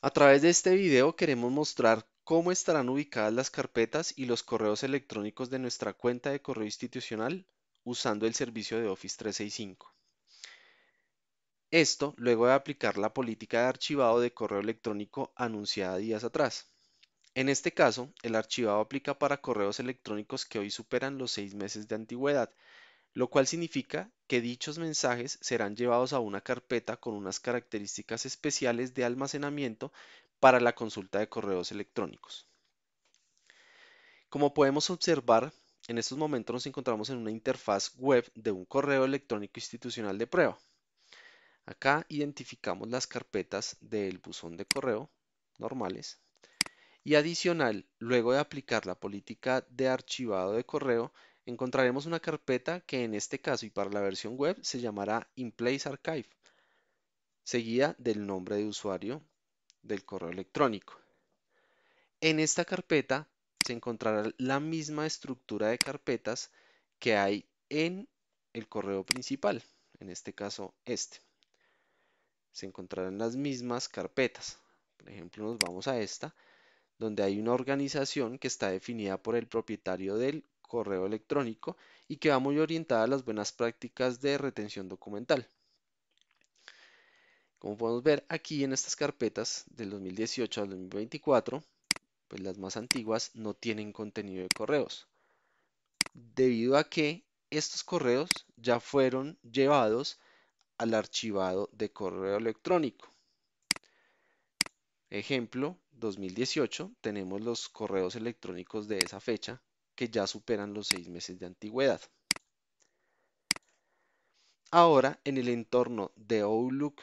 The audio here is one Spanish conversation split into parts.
A través de este video queremos mostrar cómo estarán ubicadas las carpetas y los correos electrónicos de nuestra cuenta de correo institucional usando el servicio de Office 365. Esto luego de aplicar la política de archivado de correo electrónico anunciada días atrás. En este caso, el archivado aplica para correos electrónicos que hoy superan los seis meses de antigüedad, lo cual significa que dichos mensajes serán llevados a una carpeta con unas características especiales de almacenamiento para la consulta de correos electrónicos. Como podemos observar, en estos momentos nos encontramos en una interfaz web de un correo electrónico institucional de prueba. Acá identificamos las carpetas del buzón de correo normales y adicional, luego de aplicar la política de archivado de correo, encontraremos una carpeta que en este caso y para la versión web se llamará place Archive, seguida del nombre de usuario del correo electrónico. En esta carpeta se encontrará la misma estructura de carpetas que hay en el correo principal, en este caso este. Se encontrarán las mismas carpetas. Por ejemplo, nos vamos a esta, donde hay una organización que está definida por el propietario del correo electrónico y que va muy orientada a las buenas prácticas de retención documental. Como podemos ver aquí en estas carpetas del 2018 al 2024, pues las más antiguas no tienen contenido de correos, debido a que estos correos ya fueron llevados al archivado de correo electrónico. Ejemplo, 2018 tenemos los correos electrónicos de esa fecha que ya superan los seis meses de antigüedad. Ahora, en el entorno de Outlook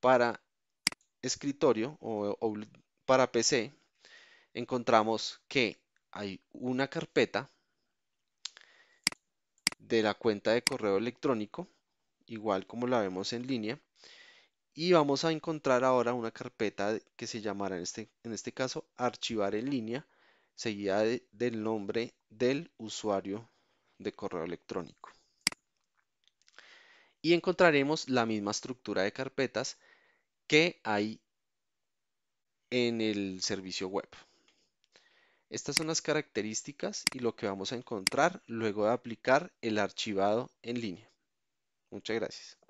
para escritorio o para PC, encontramos que hay una carpeta de la cuenta de correo electrónico, igual como la vemos en línea, y vamos a encontrar ahora una carpeta que se llamará este, en este caso archivar en línea seguida del nombre del usuario de correo electrónico. Y encontraremos la misma estructura de carpetas que hay en el servicio web. Estas son las características y lo que vamos a encontrar luego de aplicar el archivado en línea. Muchas gracias.